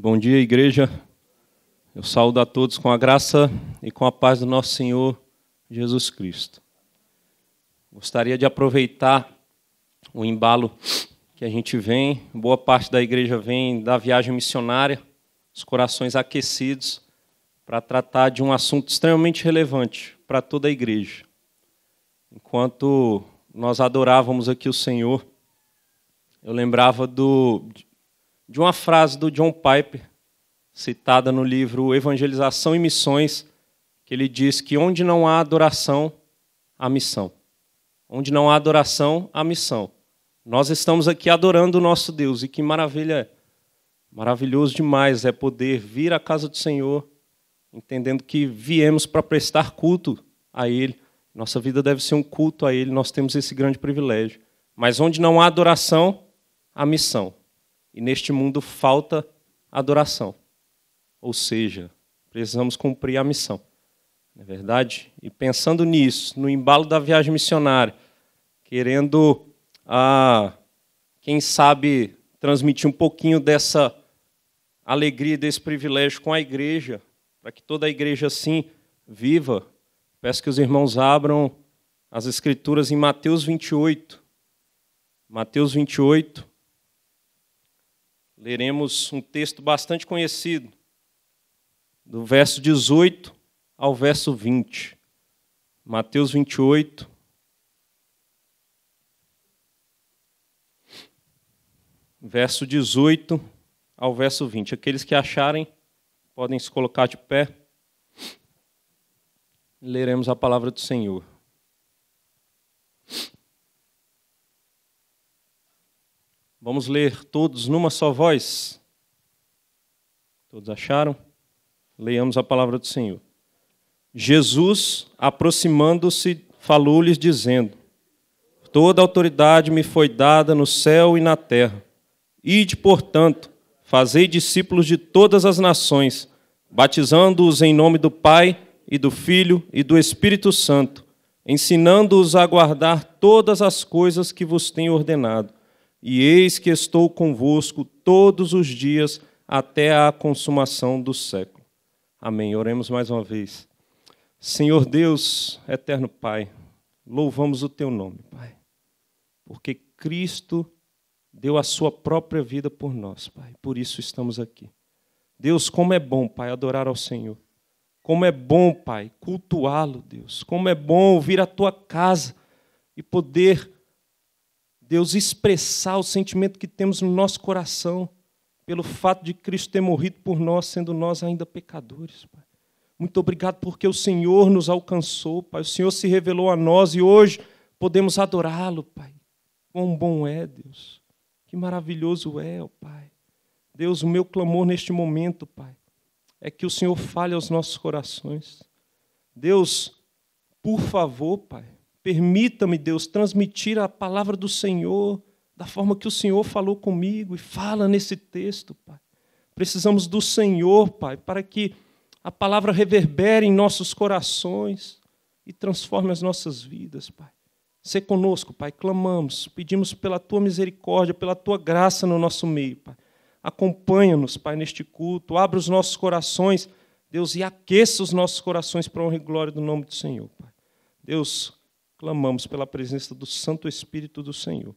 Bom dia, igreja. Eu saúdo a todos com a graça e com a paz do nosso Senhor Jesus Cristo. Gostaria de aproveitar o embalo que a gente vem, boa parte da igreja vem da viagem missionária, os corações aquecidos, para tratar de um assunto extremamente relevante para toda a igreja. Enquanto nós adorávamos aqui o Senhor, eu lembrava do, de uma frase do John Piper, citada no livro Evangelização e Missões, que ele diz que onde não há adoração, há missão. Onde não há adoração, há missão. Nós estamos aqui adorando o nosso Deus, e que maravilha é. Maravilhoso demais é poder vir à casa do Senhor, entendendo que viemos para prestar culto a Ele. Nossa vida deve ser um culto a Ele, nós temos esse grande privilégio. Mas onde não há adoração, há missão. E neste mundo falta adoração. Ou seja, precisamos cumprir a missão. Não é verdade? E pensando nisso, no embalo da viagem missionária, querendo, ah, quem sabe, transmitir um pouquinho dessa alegria, desse privilégio com a igreja, para que toda a igreja assim viva. Peço que os irmãos abram as escrituras em Mateus 28. Mateus 28, leremos um texto bastante conhecido, do verso 18 ao verso 20. Mateus 28. Verso 18 ao verso 20. Aqueles que acharem podem se colocar de pé. Leremos a palavra do Senhor. Vamos ler todos numa só voz. Todos acharam? Leiamos a palavra do Senhor. Jesus, aproximando-se, falou-lhes, dizendo: Toda autoridade me foi dada no céu e na terra. Ide, portanto, fazei discípulos de todas as nações, batizando-os em nome do Pai e do Filho e do Espírito Santo, ensinando-os a guardar todas as coisas que vos tenho ordenado e eis que estou convosco todos os dias até a consumação do século. Amém. Oremos mais uma vez. Senhor Deus, eterno Pai, louvamos o teu nome, Pai, porque Cristo deu a sua própria vida por nós, Pai. Por isso estamos aqui. Deus, como é bom, Pai, adorar ao Senhor. Como é bom, Pai, cultuá-lo, Deus. Como é bom vir à tua casa e poder Deus, expressar o sentimento que temos no nosso coração pelo fato de Cristo ter morrido por nós, sendo nós ainda pecadores, Pai. Muito obrigado porque o Senhor nos alcançou, Pai. O Senhor se revelou a nós e hoje podemos adorá-lo, Pai. Quão bom é, Deus. Que maravilhoso é, ó Pai. Deus, o meu clamor neste momento, Pai, é que o Senhor fale aos nossos corações. Deus, por favor, Pai, Permita-me, Deus, transmitir a palavra do Senhor da forma que o Senhor falou comigo e fala nesse texto, Pai. Precisamos do Senhor, Pai, para que a palavra reverbere em nossos corações e transforme as nossas vidas, Pai. Sê conosco, Pai, clamamos, pedimos pela tua misericórdia, pela tua graça no nosso meio, Pai. Acompanha-nos, Pai, neste culto, abre os nossos corações, Deus, e aqueça os nossos corações para a honra e glória do nome do Senhor, Pai. Deus, clamamos pela presença do Santo Espírito do Senhor,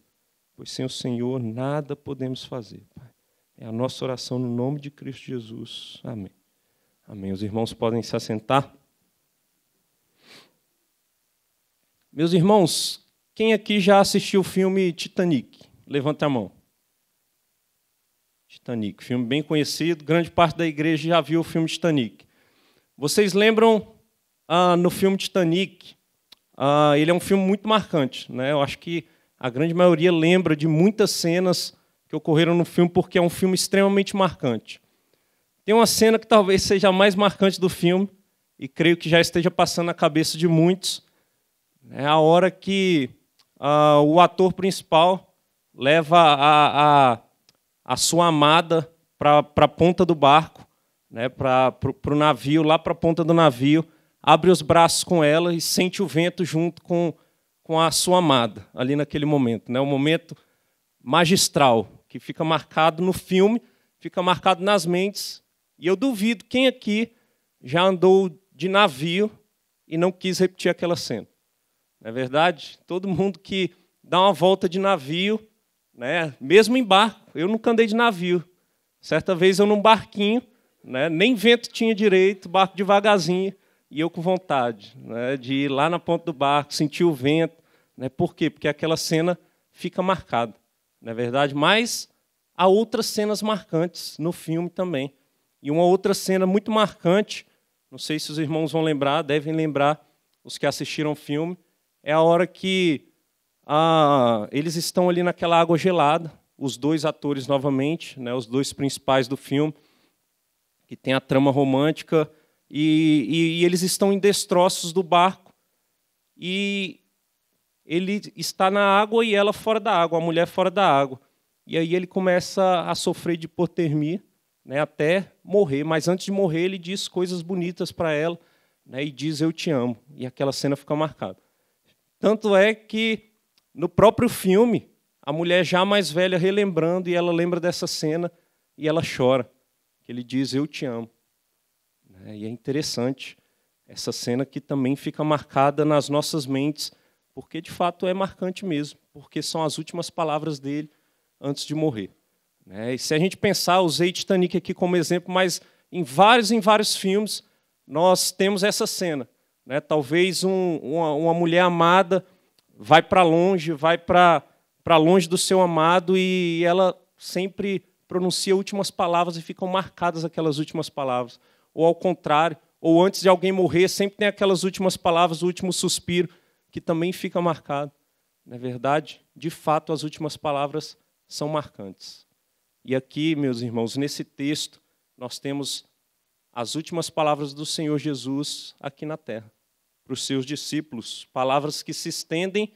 pois sem o Senhor nada podemos fazer, Pai. É a nossa oração no nome de Cristo Jesus. Amém. Amém. Os irmãos podem se assentar. Meus irmãos, quem aqui já assistiu o filme Titanic? Levanta a mão. Titanic, filme bem conhecido, grande parte da igreja já viu o filme Titanic. Vocês lembram ah, no filme Titanic Uh, ele é um filme muito marcante. Né? Eu acho que a grande maioria lembra de muitas cenas que ocorreram no filme, porque é um filme extremamente marcante. Tem uma cena que talvez seja a mais marcante do filme, e creio que já esteja passando na cabeça de muitos. É a hora que uh, o ator principal leva a, a, a sua amada para a ponta do barco, né, para o navio, lá para a ponta do navio, abre os braços com ela e sente o vento junto com, com a sua amada, ali naquele momento. Né? O momento magistral, que fica marcado no filme, fica marcado nas mentes. E eu duvido quem aqui já andou de navio e não quis repetir aquela cena. Não é verdade? Todo mundo que dá uma volta de navio, né? mesmo em barco, eu nunca andei de navio. Certa vez eu num barquinho, né? nem vento tinha direito, barco devagarzinho e eu com vontade né, de ir lá na ponta do barco, sentir o vento. Né, por quê? Porque aquela cena fica marcada, não é verdade? Mas há outras cenas marcantes no filme também. E uma outra cena muito marcante, não sei se os irmãos vão lembrar, devem lembrar, os que assistiram o filme, é a hora que ah, eles estão ali naquela água gelada, os dois atores novamente, né, os dois principais do filme, que tem a trama romântica e, e, e eles estão em destroços do barco. E ele está na água e ela fora da água, a mulher fora da água. E aí ele começa a sofrer de hipotermia, né, até morrer. Mas antes de morrer, ele diz coisas bonitas para ela né, e diz: Eu te amo. E aquela cena fica marcada. Tanto é que no próprio filme, a mulher já mais velha relembrando, e ela lembra dessa cena e ela chora. Ele diz: Eu te amo. É, e é interessante essa cena que também fica marcada nas nossas mentes, porque de fato é marcante mesmo, porque são as últimas palavras dele antes de morrer. Né? E se a gente pensar, usei Titanic aqui como exemplo, mas em vários em vários filmes nós temos essa cena. Né? Talvez um, uma, uma mulher amada vai para longe, vai para longe do seu amado e ela sempre pronuncia últimas palavras e ficam marcadas aquelas últimas palavras ou ao contrário, ou antes de alguém morrer, sempre tem aquelas últimas palavras, o último suspiro, que também fica marcado. Na verdade, de fato, as últimas palavras são marcantes. E aqui, meus irmãos, nesse texto, nós temos as últimas palavras do Senhor Jesus aqui na terra, para os seus discípulos, palavras que se estendem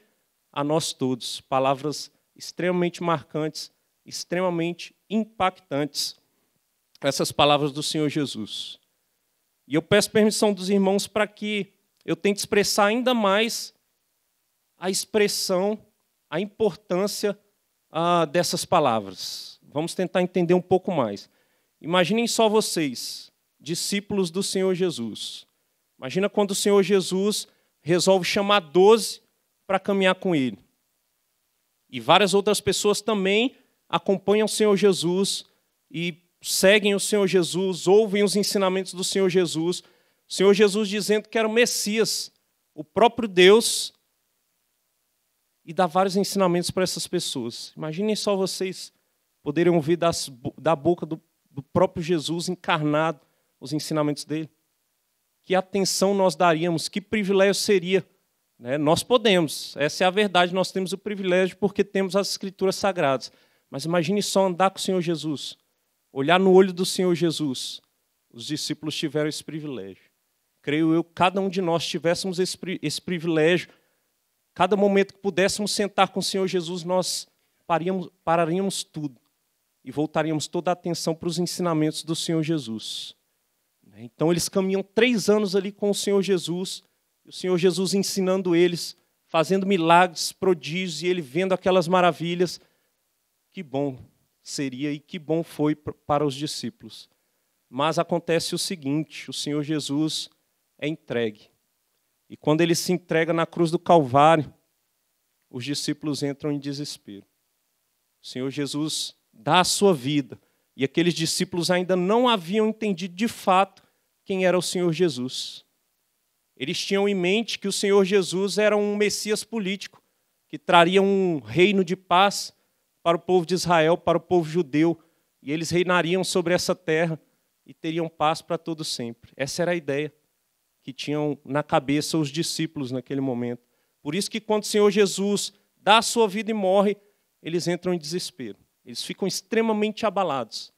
a nós todos, palavras extremamente marcantes, extremamente impactantes, essas palavras do Senhor Jesus. E eu peço permissão dos irmãos para que eu tente expressar ainda mais a expressão, a importância ah, dessas palavras. Vamos tentar entender um pouco mais. Imaginem só vocês, discípulos do Senhor Jesus. Imagina quando o Senhor Jesus resolve chamar doze para caminhar com ele. E várias outras pessoas também acompanham o Senhor Jesus e seguem o Senhor Jesus, ouvem os ensinamentos do Senhor Jesus. O Senhor Jesus dizendo que era o Messias, o próprio Deus, e dá vários ensinamentos para essas pessoas. Imaginem só vocês poderem ouvir das, da boca do, do próprio Jesus encarnado os ensinamentos dele. Que atenção nós daríamos, que privilégio seria. Né? Nós podemos, essa é a verdade, nós temos o privilégio porque temos as Escrituras Sagradas. Mas imagine só andar com o Senhor Jesus olhar no olho do Senhor Jesus, os discípulos tiveram esse privilégio. Creio eu, cada um de nós tivéssemos esse, esse privilégio, cada momento que pudéssemos sentar com o Senhor Jesus, nós paríamos, pararíamos tudo e voltaríamos toda a atenção para os ensinamentos do Senhor Jesus. Então, eles caminham três anos ali com o Senhor Jesus, o Senhor Jesus ensinando eles, fazendo milagres, prodígios, e ele vendo aquelas maravilhas. Que bom seria e que bom foi para os discípulos. Mas acontece o seguinte: o Senhor Jesus é entregue. E quando ele se entrega na cruz do Calvário, os discípulos entram em desespero. O Senhor Jesus dá a sua vida, e aqueles discípulos ainda não haviam entendido de fato quem era o Senhor Jesus. Eles tinham em mente que o Senhor Jesus era um Messias político, que traria um reino de paz, para o povo de Israel, para o povo judeu, e eles reinariam sobre essa terra e teriam paz para todo sempre. Essa era a ideia que tinham na cabeça os discípulos naquele momento. Por isso que quando o Senhor Jesus dá a sua vida e morre, eles entram em desespero. Eles ficam extremamente abalados.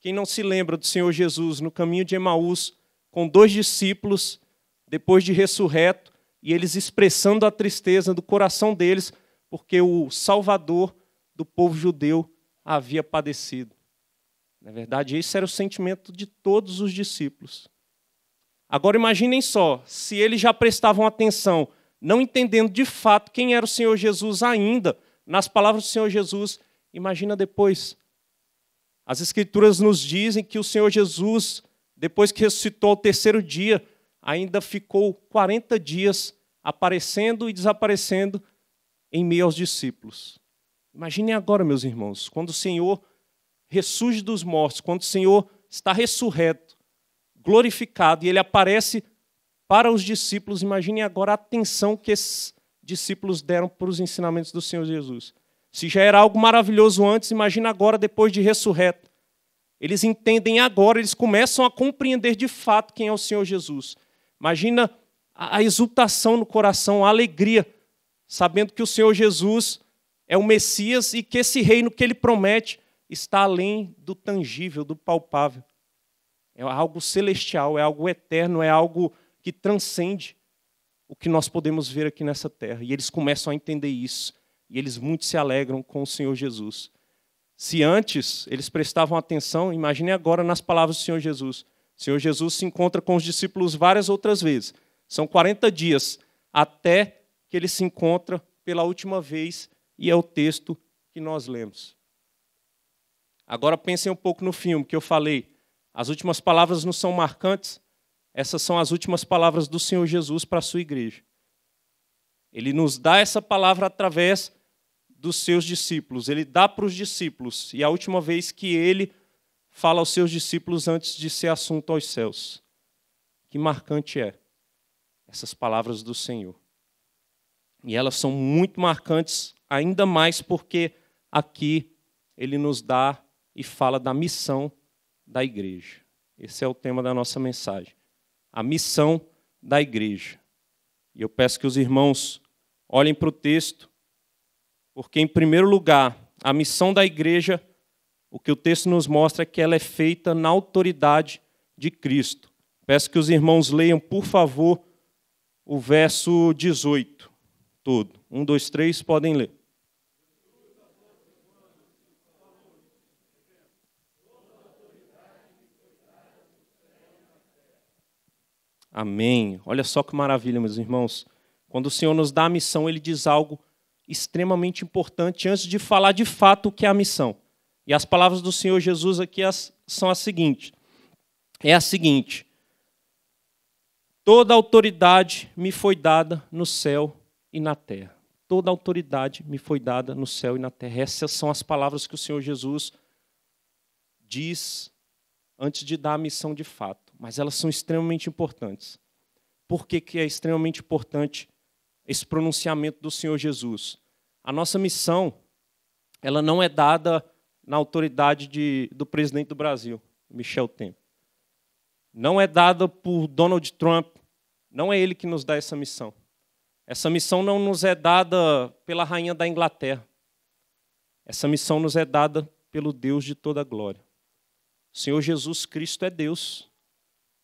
Quem não se lembra do Senhor Jesus no caminho de Emaús, com dois discípulos, depois de ressurreto, e eles expressando a tristeza do coração deles, porque o Salvador do povo judeu havia padecido. Na é verdade, esse era o sentimento de todos os discípulos. Agora imaginem só, se eles já prestavam atenção, não entendendo de fato quem era o Senhor Jesus ainda, nas palavras do Senhor Jesus, imagina depois. As Escrituras nos dizem que o Senhor Jesus, depois que ressuscitou ao terceiro dia, ainda ficou 40 dias aparecendo e desaparecendo em meio aos discípulos. Imaginem agora, meus irmãos, quando o Senhor ressurge dos mortos, quando o Senhor está ressurreto, glorificado, e ele aparece para os discípulos, imaginem agora a atenção que esses discípulos deram para os ensinamentos do Senhor Jesus. Se já era algo maravilhoso antes, imagina agora depois de ressurreto. Eles entendem agora, eles começam a compreender de fato quem é o Senhor Jesus. Imagina a exultação no coração, a alegria, sabendo que o Senhor Jesus é o Messias e que esse reino que ele promete está além do tangível, do palpável. É algo celestial, é algo eterno, é algo que transcende o que nós podemos ver aqui nessa terra. E eles começam a entender isso. E eles muito se alegram com o Senhor Jesus. Se antes eles prestavam atenção, imagine agora nas palavras do Senhor Jesus. O Senhor Jesus se encontra com os discípulos várias outras vezes. São 40 dias até que ele se encontra pela última vez e é o texto que nós lemos. Agora pensem um pouco no filme que eu falei. As últimas palavras não são marcantes? Essas são as últimas palavras do Senhor Jesus para a sua igreja. Ele nos dá essa palavra através dos seus discípulos. Ele dá para os discípulos. E a última vez que ele fala aos seus discípulos antes de ser assunto aos céus. Que marcante é essas palavras do Senhor. E elas são muito marcantes ainda mais porque aqui ele nos dá e fala da missão da igreja. Esse é o tema da nossa mensagem. A missão da igreja. E eu peço que os irmãos olhem para o texto, porque, em primeiro lugar, a missão da igreja, o que o texto nos mostra é que ela é feita na autoridade de Cristo. Peço que os irmãos leiam, por favor, o verso 18 todo. Um, dois, três, podem ler. Amém. Olha só que maravilha, meus irmãos. Quando o Senhor nos dá a missão, ele diz algo extremamente importante antes de falar de fato o que é a missão. E as palavras do Senhor Jesus aqui são as seguintes. É a seguinte: Toda autoridade me foi dada no céu e na terra. Toda autoridade me foi dada no céu e na terra. Essas são as palavras que o Senhor Jesus diz antes de dar a missão de fato mas elas são extremamente importantes. Por que, que é extremamente importante esse pronunciamento do Senhor Jesus? A nossa missão, ela não é dada na autoridade de, do presidente do Brasil, Michel Temer. Não é dada por Donald Trump. Não é ele que nos dá essa missão. Essa missão não nos é dada pela rainha da Inglaterra. Essa missão nos é dada pelo Deus de toda a glória. O Senhor Jesus Cristo é Deus.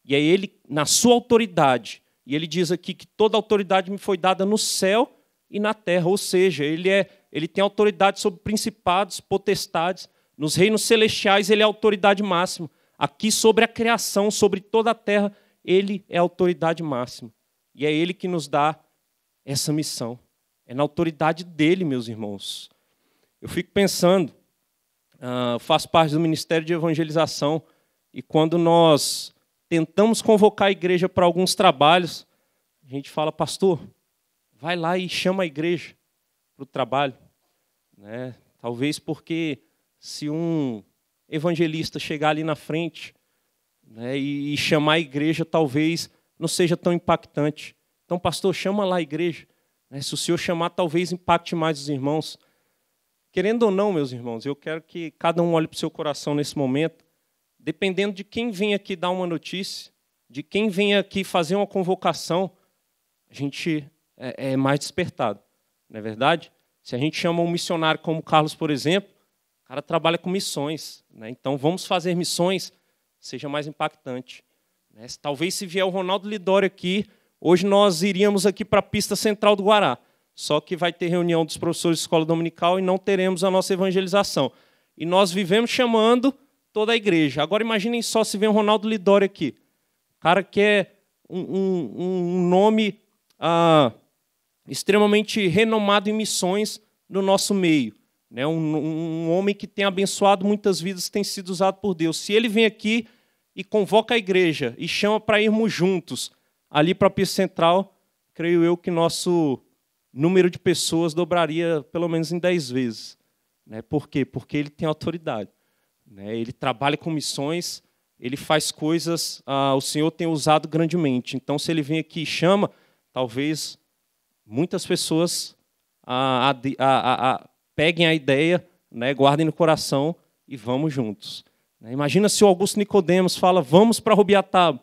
E é ele, na sua autoridade, e ele diz aqui que toda autoridade me foi dada no céu e na terra, ou seja, ele, é, ele tem autoridade sobre principados, potestades, nos reinos celestiais ele é a autoridade máxima. Aqui sobre a criação, sobre toda a terra, ele é a autoridade máxima. E é ele que nos dá essa missão. É na autoridade dele, meus irmãos. Eu fico pensando, uh, faço parte do Ministério de Evangelização, e quando nós tentamos convocar a igreja para alguns trabalhos. A gente fala, pastor, vai lá e chama a igreja para o trabalho. Né? Talvez porque se um evangelista chegar ali na frente né, e chamar a igreja, talvez não seja tão impactante. Então, pastor, chama lá a igreja. Né? Se o senhor chamar, talvez impacte mais os irmãos. Querendo ou não, meus irmãos, eu quero que cada um olhe para o seu coração nesse momento dependendo de quem vem aqui dar uma notícia, de quem vem aqui fazer uma convocação, a gente é, é mais despertado, não é verdade? Se a gente chama um missionário como Carlos, por exemplo, o cara trabalha com missões, né? então vamos fazer missões, seja mais impactante. Né? Talvez se vier o Ronaldo Lidório aqui, hoje nós iríamos aqui para a pista central do Guará, só que vai ter reunião dos professores de escola dominical e não teremos a nossa evangelização. E nós vivemos chamando toda a igreja. Agora imaginem só se vem o Ronaldo Lidori aqui. cara que é um, um, um nome ah, extremamente renomado em missões no nosso meio. Né? Um, um homem que tem abençoado muitas vidas, tem sido usado por Deus. Se ele vem aqui e convoca a igreja e chama para irmos juntos ali para a Pista Central, creio eu que nosso número de pessoas dobraria pelo menos em 10 vezes. Né? Por quê? Porque ele tem autoridade. Né? Ele trabalha com missões, ele faz coisas, ah, o Senhor tem usado grandemente. Então, se ele vem aqui e chama, talvez muitas pessoas ah, peguem a ideia, né, guardem no coração e vamos juntos. Né? Imagina se o Augusto Nicodemos fala, vamos para Rubiatá.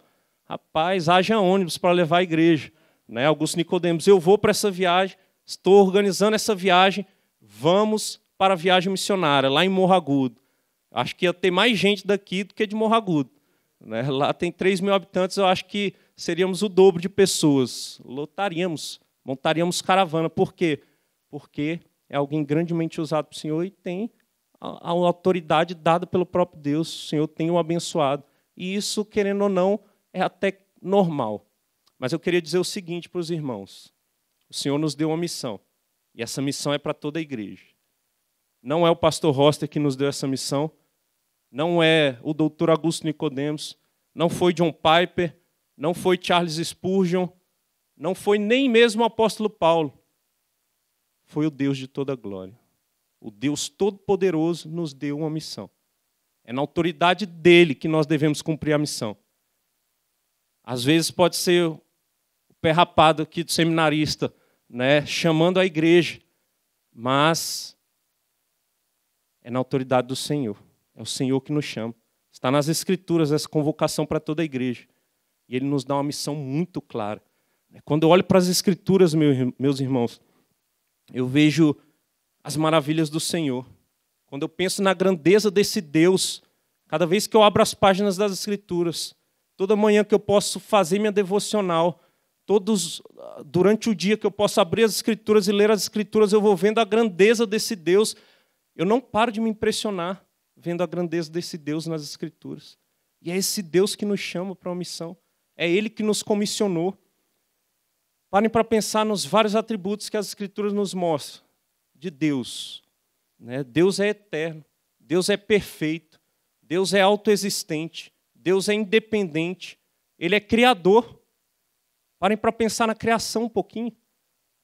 Rapaz, haja ônibus para levar a igreja. Né? Augusto Nicodemos, eu vou para essa viagem, estou organizando essa viagem, vamos para a viagem missionária, lá em Morro Agudo acho que ia ter mais gente daqui do que de Morro Agudo. Né? Lá tem 3 mil habitantes, eu acho que seríamos o dobro de pessoas. Lotaríamos, montaríamos caravana. Por quê? Porque é alguém grandemente usado para o Senhor e tem a, a autoridade dada pelo próprio Deus. O Senhor tem o um abençoado. E isso, querendo ou não, é até normal. Mas eu queria dizer o seguinte para os irmãos: o Senhor nos deu uma missão. E essa missão é para toda a igreja. Não é o pastor Roster que nos deu essa missão, não é o Dr. Augusto Nicodemus, não foi John Piper, não foi Charles Spurgeon, não foi nem mesmo o apóstolo Paulo. Foi o Deus de toda glória. O Deus Todo-Poderoso nos deu uma missão. É na autoridade dele que nós devemos cumprir a missão. Às vezes pode ser o pé rapado aqui do seminarista, né, chamando a igreja, mas é na autoridade do Senhor. É o Senhor que nos chama. Está nas Escrituras essa convocação para toda a igreja. E ele nos dá uma missão muito clara. Quando eu olho para as Escrituras, meus irmãos, eu vejo as maravilhas do Senhor. Quando eu penso na grandeza desse Deus, cada vez que eu abro as páginas das Escrituras, toda manhã que eu posso fazer minha devocional, todos durante o dia que eu posso abrir as Escrituras e ler as Escrituras, eu vou vendo a grandeza desse Deus. Eu não paro de me impressionar vendo a grandeza desse Deus nas Escrituras. E é esse Deus que nos chama para uma missão. É Ele que nos comissionou. Parem para pensar nos vários atributos que as Escrituras nos mostram de Deus. Né? Deus é eterno, Deus é perfeito, Deus é autoexistente, Deus é independente, Ele é criador. Parem para pensar na criação um pouquinho.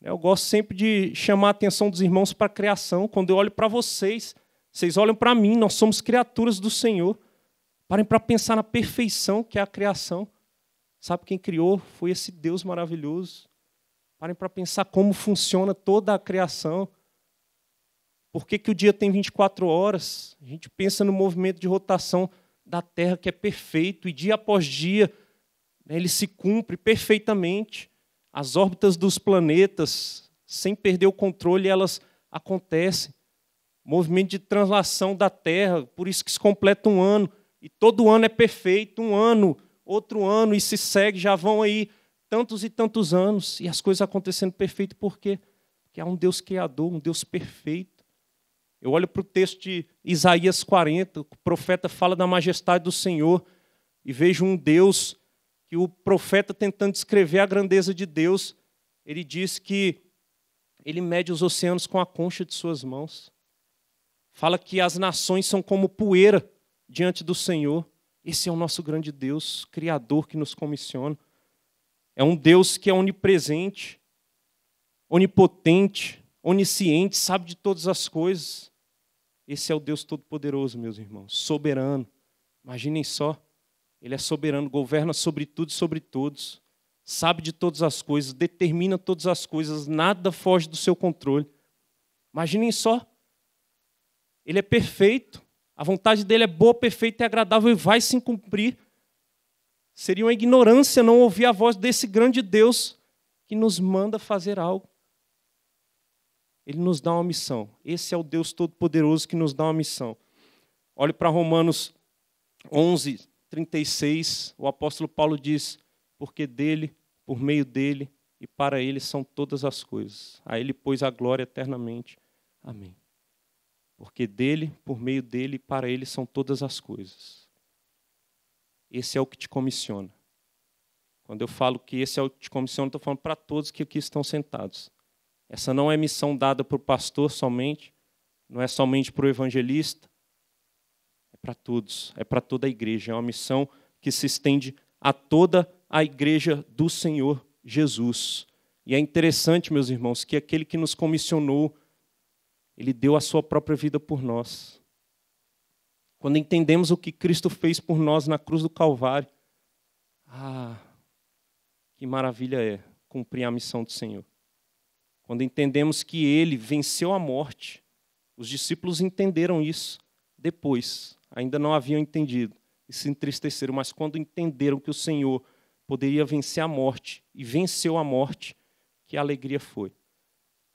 Eu gosto sempre de chamar a atenção dos irmãos para a criação. Quando eu olho para vocês, vocês olham para mim, nós somos criaturas do Senhor. Parem para pensar na perfeição que é a criação. Sabe quem criou? Foi esse Deus maravilhoso. Parem para pensar como funciona toda a criação. Por que, que o dia tem 24 horas? A gente pensa no movimento de rotação da Terra que é perfeito e dia após dia né, ele se cumpre perfeitamente. As órbitas dos planetas, sem perder o controle, elas acontecem movimento de translação da Terra, por isso que se completa um ano, e todo ano é perfeito, um ano, outro ano, e se segue, já vão aí tantos e tantos anos, e as coisas acontecendo perfeito, por quê? Porque há um Deus criador, um Deus perfeito. Eu olho para o texto de Isaías 40, o profeta fala da majestade do Senhor, e vejo um Deus que o profeta tentando descrever a grandeza de Deus, ele diz que ele mede os oceanos com a concha de suas mãos fala que as nações são como poeira diante do Senhor. Esse é o nosso grande Deus, Criador que nos comissiona. É um Deus que é onipresente, onipotente, onisciente, sabe de todas as coisas. Esse é o Deus Todo-Poderoso, meus irmãos, soberano. Imaginem só, Ele é soberano, governa sobre tudo e sobre todos, sabe de todas as coisas, determina todas as coisas, nada foge do seu controle. Imaginem só, ele é perfeito, a vontade dele é boa, perfeita e agradável e vai se cumprir. Seria uma ignorância não ouvir a voz desse grande Deus que nos manda fazer algo. Ele nos dá uma missão. Esse é o Deus Todo-Poderoso que nos dá uma missão. Olhe para Romanos 11, 36. O apóstolo Paulo diz: Porque dele, por meio dele e para ele são todas as coisas. A ele, pois, a glória eternamente. Amém porque dele, por meio dele e para ele são todas as coisas. Esse é o que te comissiona. Quando eu falo que esse é o que te comissiona, estou falando para todos que aqui estão sentados. Essa não é missão dada para o pastor somente, não é somente para o evangelista, é para todos, é para toda a igreja. É uma missão que se estende a toda a igreja do Senhor Jesus. E é interessante, meus irmãos, que aquele que nos comissionou ele deu a sua própria vida por nós. Quando entendemos o que Cristo fez por nós na cruz do Calvário, ah, que maravilha é cumprir a missão do Senhor. Quando entendemos que ele venceu a morte, os discípulos entenderam isso depois, ainda não haviam entendido e se entristeceram, mas quando entenderam que o Senhor poderia vencer a morte e venceu a morte, que alegria foi.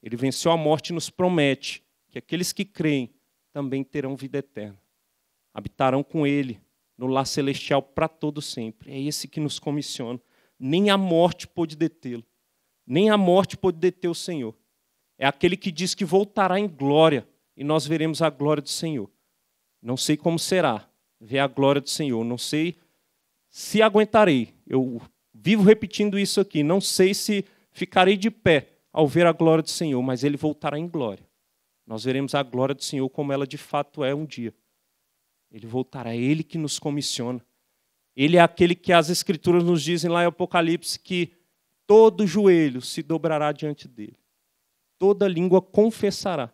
Ele venceu a morte e nos promete que aqueles que creem também terão vida eterna. Habitarão com ele no lar celestial para todo sempre. É esse que nos comissiona. Nem a morte pôde detê-lo. Nem a morte pôde deter o Senhor. É aquele que diz que voltará em glória e nós veremos a glória do Senhor. Não sei como será ver a glória do Senhor. Não sei se aguentarei. Eu vivo repetindo isso aqui. Não sei se ficarei de pé ao ver a glória do Senhor, mas ele voltará em glória. Nós veremos a glória do Senhor como ela de fato é um dia. Ele voltará, é ele que nos comissiona. Ele é aquele que as Escrituras nos dizem lá em Apocalipse que todo joelho se dobrará diante dele, toda língua confessará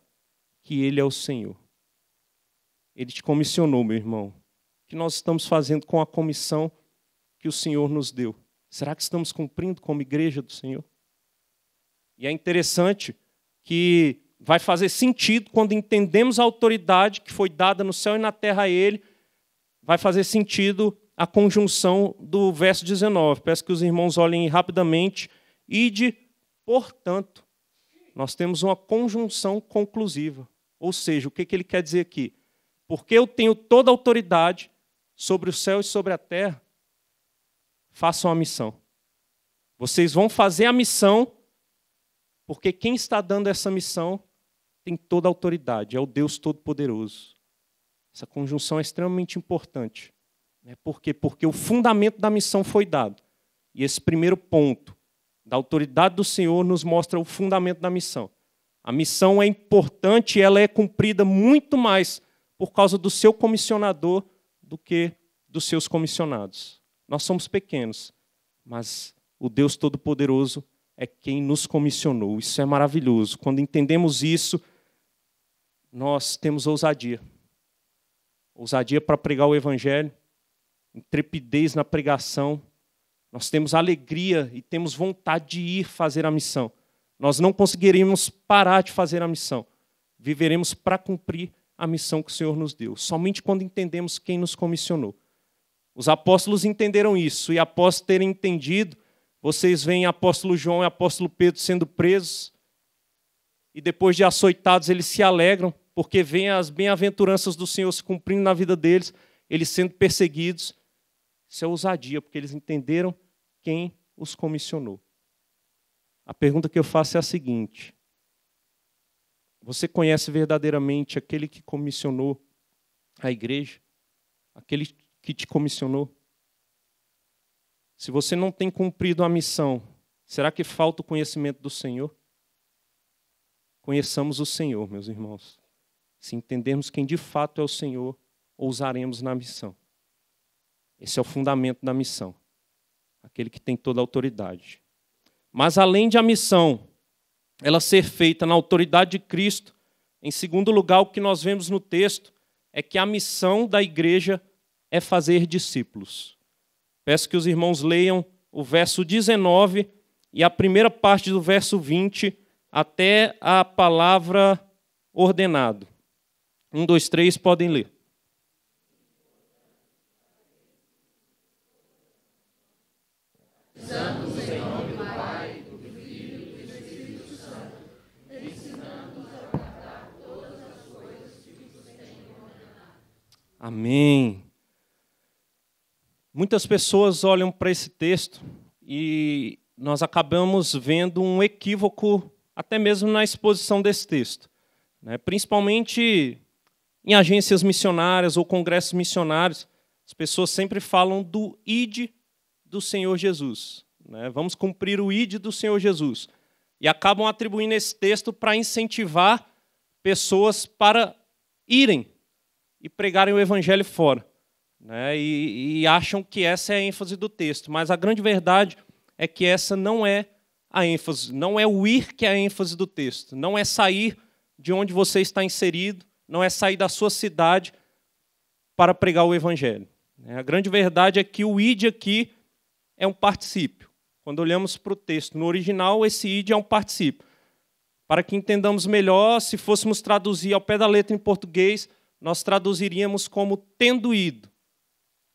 que ele é o Senhor. Ele te comissionou, meu irmão. O que nós estamos fazendo com a comissão que o Senhor nos deu? Será que estamos cumprindo como igreja do Senhor? E é interessante que vai fazer sentido quando entendemos a autoridade que foi dada no céu e na terra a ele. Vai fazer sentido a conjunção do verso 19. Peço que os irmãos olhem rapidamente. Ide, portanto, nós temos uma conjunção conclusiva. Ou seja, o que, que ele quer dizer aqui? Porque eu tenho toda a autoridade sobre o céu e sobre a terra, façam a missão. Vocês vão fazer a missão, porque quem está dando essa missão tem toda a autoridade, é o Deus Todo-Poderoso. Essa conjunção é extremamente importante. Né? Por quê? Porque o fundamento da missão foi dado. E esse primeiro ponto da autoridade do Senhor nos mostra o fundamento da missão. A missão é importante, ela é cumprida muito mais por causa do seu comissionador do que dos seus comissionados. Nós somos pequenos, mas o Deus Todo-Poderoso é quem nos comissionou. Isso é maravilhoso. Quando entendemos isso, nós temos ousadia. Ousadia para pregar o Evangelho, intrepidez na pregação. Nós temos alegria e temos vontade de ir fazer a missão. Nós não conseguiremos parar de fazer a missão. Viveremos para cumprir a missão que o Senhor nos deu, somente quando entendemos quem nos comissionou. Os apóstolos entenderam isso, e após terem entendido, vocês veem apóstolo João e apóstolo Pedro sendo presos, e depois de açoitados, eles se alegram porque vem as bem-aventuranças do Senhor se cumprindo na vida deles, eles sendo perseguidos. Isso é ousadia, porque eles entenderam quem os comissionou. A pergunta que eu faço é a seguinte: Você conhece verdadeiramente aquele que comissionou a igreja? Aquele que te comissionou? Se você não tem cumprido a missão, será que falta o conhecimento do Senhor? Conheçamos o Senhor, meus irmãos. Se entendermos quem de fato é o Senhor, ousaremos na missão. Esse é o fundamento da missão. Aquele que tem toda a autoridade. Mas além de a missão, ela ser feita na autoridade de Cristo, em segundo lugar, o que nós vemos no texto é que a missão da igreja é fazer discípulos. Peço que os irmãos leiam o verso 19 e a primeira parte do verso 20 até a palavra ordenado. Um, dois, três, podem ler. Santo em nome do Pai, do Filho e do Espírito Santo, ensinando-nos a guardar todas as coisas que nos tem ordenado. Amém. Muitas pessoas olham para esse texto e nós acabamos vendo um equívoco, até mesmo na exposição desse texto. Né? Principalmente em agências missionárias ou congressos missionários, as pessoas sempre falam do id do Senhor Jesus. Né? Vamos cumprir o id do Senhor Jesus. E acabam atribuindo esse texto para incentivar pessoas para irem e pregarem o evangelho fora. Né? E, e acham que essa é a ênfase do texto. Mas a grande verdade é que essa não é a ênfase. Não é o ir que é a ênfase do texto. Não é sair de onde você está inserido não é sair da sua cidade para pregar o evangelho. É, a grande verdade é que o id aqui é um particípio. Quando olhamos para o texto no original, esse id é um particípio. Para que entendamos melhor, se fôssemos traduzir ao pé da letra em português, nós traduziríamos como tendo ido.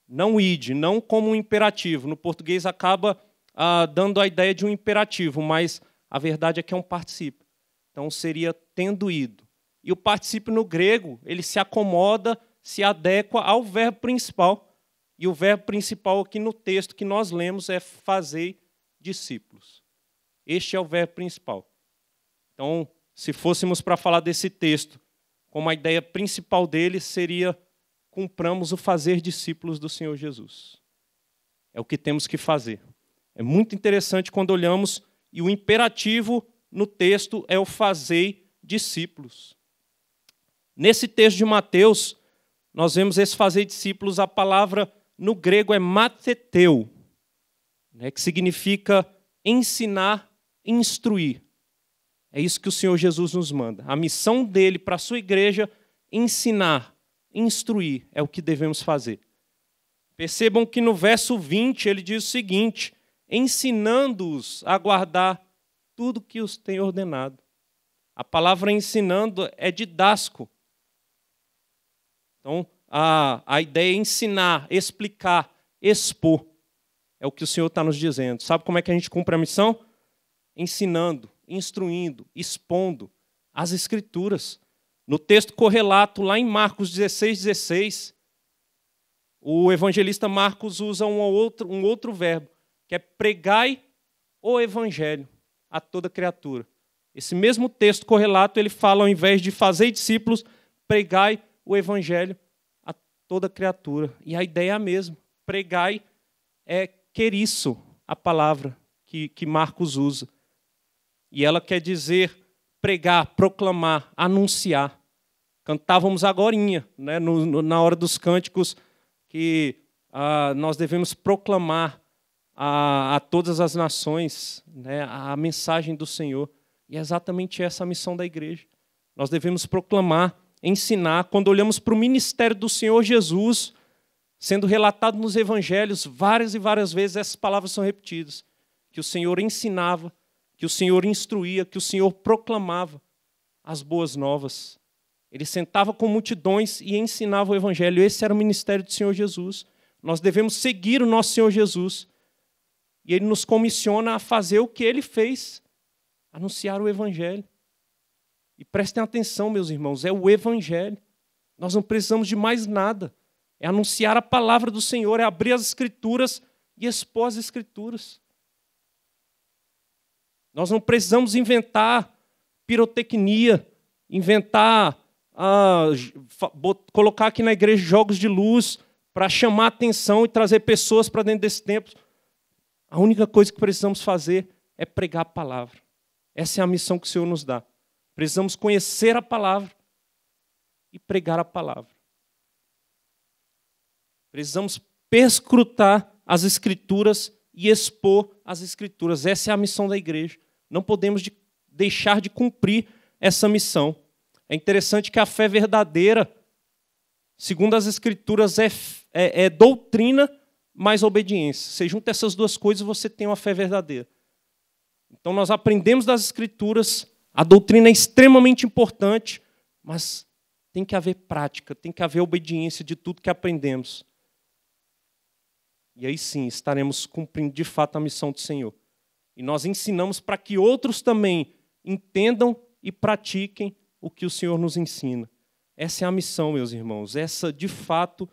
Não id, não como um imperativo. No português acaba ah, dando a ideia de um imperativo, mas a verdade é que é um particípio. Então seria tendo ido. E o participo no grego, ele se acomoda, se adequa ao verbo principal. E o verbo principal aqui no texto que nós lemos é fazer discípulos. Este é o verbo principal. Então, se fôssemos para falar desse texto, como a ideia principal dele seria cumpramos o fazer discípulos do Senhor Jesus. É o que temos que fazer. É muito interessante quando olhamos e o imperativo no texto é o fazer discípulos. Nesse texto de Mateus, nós vemos esse fazer discípulos, a palavra no grego é mateteu, né, que significa ensinar, instruir. É isso que o Senhor Jesus nos manda. A missão dele para a sua igreja, ensinar, instruir, é o que devemos fazer. Percebam que no verso 20 ele diz o seguinte: ensinando-os a guardar tudo que os tem ordenado. A palavra ensinando é didasco, então, a, a ideia é ensinar, explicar, expor. É o que o Senhor está nos dizendo. Sabe como é que a gente cumpre a missão? Ensinando, instruindo, expondo as Escrituras. No texto correlato, lá em Marcos 16, 16, o evangelista Marcos usa um outro, um outro verbo, que é pregai o evangelho a toda criatura. Esse mesmo texto correlato, ele fala, ao invés de fazer discípulos, pregai o o evangelho a toda criatura. E a ideia é a mesma. Pregai é isso a palavra que, que Marcos usa. E ela quer dizer pregar, proclamar, anunciar. Cantávamos agora, né, no, no, na hora dos cânticos, que ah, nós devemos proclamar a, a todas as nações né, a mensagem do Senhor. E é exatamente essa a missão da igreja. Nós devemos proclamar ensinar, quando olhamos para o ministério do Senhor Jesus, sendo relatado nos evangelhos, várias e várias vezes essas palavras são repetidas, que o Senhor ensinava, que o Senhor instruía, que o Senhor proclamava as boas novas. Ele sentava com multidões e ensinava o evangelho. Esse era o ministério do Senhor Jesus. Nós devemos seguir o nosso Senhor Jesus. E ele nos comissiona a fazer o que ele fez, anunciar o evangelho. E prestem atenção, meus irmãos, é o Evangelho. Nós não precisamos de mais nada. É anunciar a palavra do Senhor, é abrir as Escrituras e expor as Escrituras. Nós não precisamos inventar pirotecnia, inventar, ah, colocar aqui na igreja jogos de luz para chamar atenção e trazer pessoas para dentro desse templo. A única coisa que precisamos fazer é pregar a palavra. Essa é a missão que o Senhor nos dá. Precisamos conhecer a palavra e pregar a palavra. Precisamos perscrutar as escrituras e expor as escrituras. Essa é a missão da igreja. Não podemos de deixar de cumprir essa missão. É interessante que a fé verdadeira, segundo as escrituras, é, é, é doutrina mais obediência. Você junta essas duas coisas e você tem uma fé verdadeira. Então nós aprendemos das escrituras a doutrina é extremamente importante, mas tem que haver prática, tem que haver obediência de tudo que aprendemos. E aí sim estaremos cumprindo de fato a missão do Senhor. E nós ensinamos para que outros também entendam e pratiquem o que o Senhor nos ensina. Essa é a missão, meus irmãos. Essa, de fato,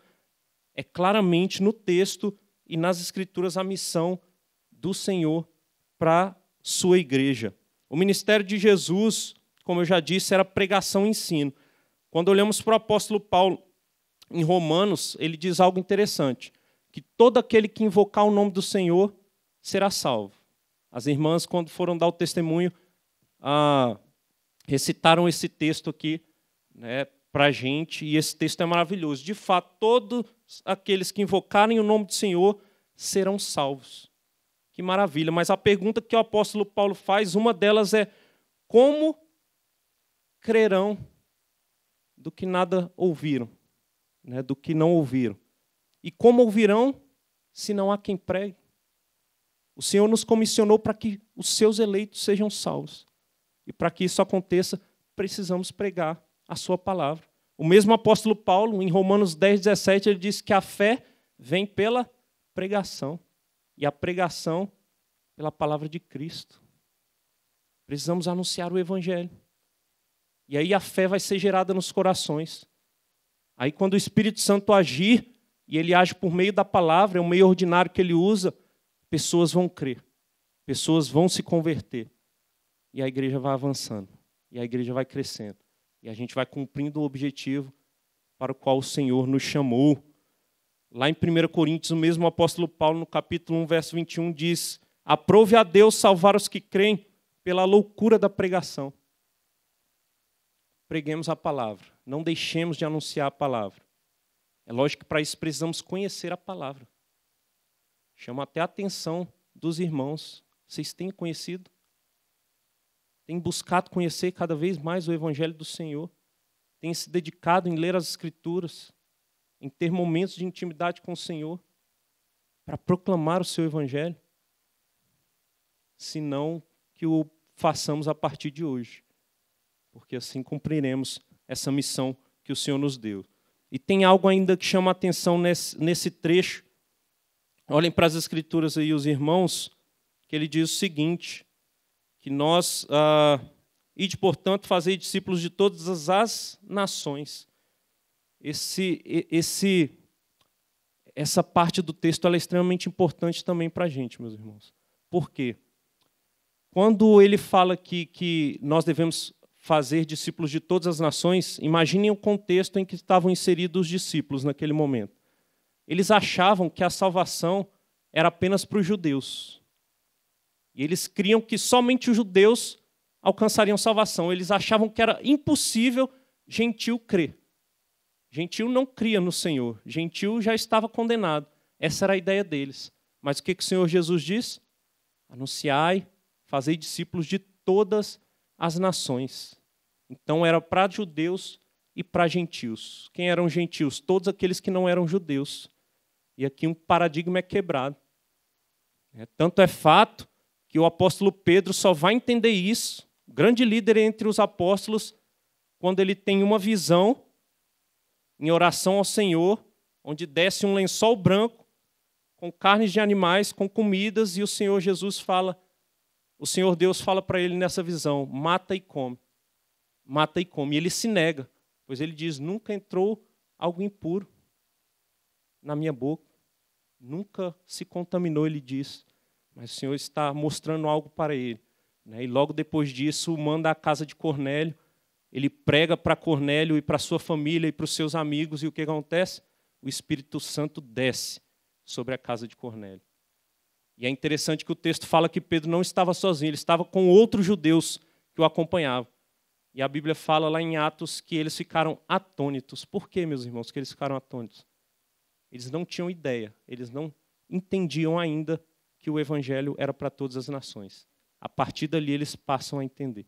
é claramente no texto e nas Escrituras a missão do Senhor para sua igreja. O ministério de Jesus, como eu já disse, era pregação e ensino. Quando olhamos para o apóstolo Paulo em Romanos, ele diz algo interessante: que todo aquele que invocar o nome do Senhor será salvo. As irmãs, quando foram dar o testemunho, ah, recitaram esse texto aqui né, para a gente, e esse texto é maravilhoso. De fato, todos aqueles que invocarem o nome do Senhor serão salvos. Que maravilha. Mas a pergunta que o apóstolo Paulo faz, uma delas é: como crerão do que nada ouviram, né, do que não ouviram? E como ouvirão se não há quem pregue? O Senhor nos comissionou para que os seus eleitos sejam salvos. E para que isso aconteça, precisamos pregar a sua palavra. O mesmo apóstolo Paulo, em Romanos 10, 17, ele diz que a fé vem pela pregação e a pregação pela palavra de Cristo. Precisamos anunciar o Evangelho. E aí a fé vai ser gerada nos corações. Aí, quando o Espírito Santo agir, e ele age por meio da palavra, é um meio ordinário que ele usa, pessoas vão crer, pessoas vão se converter. E a igreja vai avançando, e a igreja vai crescendo, e a gente vai cumprindo o objetivo para o qual o Senhor nos chamou. Lá em 1 Coríntios, o mesmo apóstolo Paulo, no capítulo 1, verso 21, diz: Aprove a Deus salvar os que creem pela loucura da pregação. Preguemos a palavra, não deixemos de anunciar a palavra. É lógico que para isso precisamos conhecer a palavra. Chama até a atenção dos irmãos. Vocês têm conhecido? Têm buscado conhecer cada vez mais o Evangelho do Senhor? Têm se dedicado em ler as Escrituras? em ter momentos de intimidade com o Senhor para proclamar o seu evangelho, senão que o façamos a partir de hoje, porque assim cumpriremos essa missão que o Senhor nos deu. E tem algo ainda que chama a atenção nesse, nesse trecho. Olhem para as escrituras aí, os irmãos, que ele diz o seguinte: que nós ah, e de portanto fazer discípulos de todas as nações, esse, esse, essa parte do texto é extremamente importante também para a gente, meus irmãos. Por quê? Quando ele fala que, que nós devemos fazer discípulos de todas as nações, imaginem o contexto em que estavam inseridos os discípulos naquele momento. Eles achavam que a salvação era apenas para os judeus. E eles criam que somente os judeus alcançariam salvação. Eles achavam que era impossível gentil crer. Gentil não cria no Senhor, gentil já estava condenado. Essa era a ideia deles. Mas o que, que o Senhor Jesus diz? Anunciai, fazei discípulos de todas as nações. Então era para judeus e para gentios. Quem eram gentios? Todos aqueles que não eram judeus. E aqui um paradigma é quebrado. É, tanto é fato que o apóstolo Pedro só vai entender isso, grande líder entre os apóstolos, quando ele tem uma visão em oração ao Senhor, onde desce um lençol branco com carnes de animais, com comidas, e o Senhor Jesus fala, o Senhor Deus fala para ele nessa visão: mata e come, mata e come. E ele se nega, pois ele diz: nunca entrou algo impuro na minha boca, nunca se contaminou, ele diz. Mas o Senhor está mostrando algo para ele. Né? E logo depois disso, manda a casa de Cornélio, ele prega para Cornélio e para sua família e para os seus amigos, e o que acontece? O Espírito Santo desce sobre a casa de Cornélio. E é interessante que o texto fala que Pedro não estava sozinho, ele estava com outros judeus que o acompanhavam. E a Bíblia fala lá em Atos que eles ficaram atônitos. Por que, meus irmãos, que eles ficaram atônitos? Eles não tinham ideia, eles não entendiam ainda que o evangelho era para todas as nações. A partir dali eles passam a entender.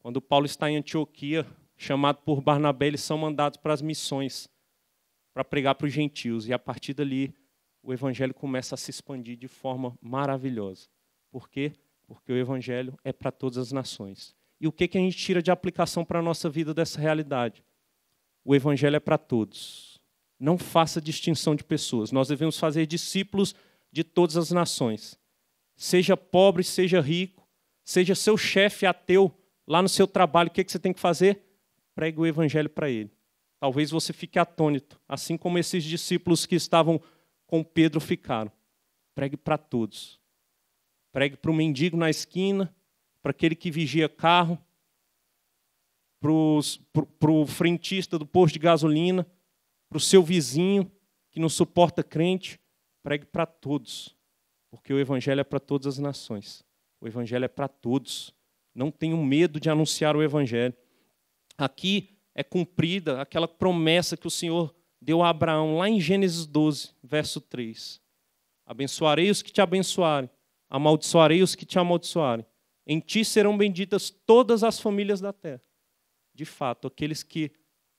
Quando Paulo está em Antioquia, chamado por Barnabé, eles são mandados para as missões, para pregar para os gentios. E a partir dali, o evangelho começa a se expandir de forma maravilhosa. Por quê? Porque o evangelho é para todas as nações. E o que, que a gente tira de aplicação para a nossa vida dessa realidade? O evangelho é para todos. Não faça distinção de pessoas. Nós devemos fazer discípulos de todas as nações. Seja pobre, seja rico, seja seu chefe ateu, Lá no seu trabalho, o que, você tem que fazer? Pregue o evangelho para ele. Talvez você fique atônito, assim como esses discípulos que estavam com Pedro ficaram. Pregue para todos. Pregue para o mendigo na esquina, para aquele que vigia carro, para o frentista do posto de gasolina, para o seu vizinho que não suporta crente. Pregue para todos, porque o Evangelho é para todas as nações. O Evangelho é para todos. Não tenham medo de anunciar o Evangelho. Aqui é cumprida aquela promessa que o Senhor deu a Abraão lá em Gênesis 12, verso 3. Abençoarei os que te abençoarem, amaldiçoarei os que te amaldiçoarem. Em ti serão benditas todas as famílias da terra. De fato, aqueles que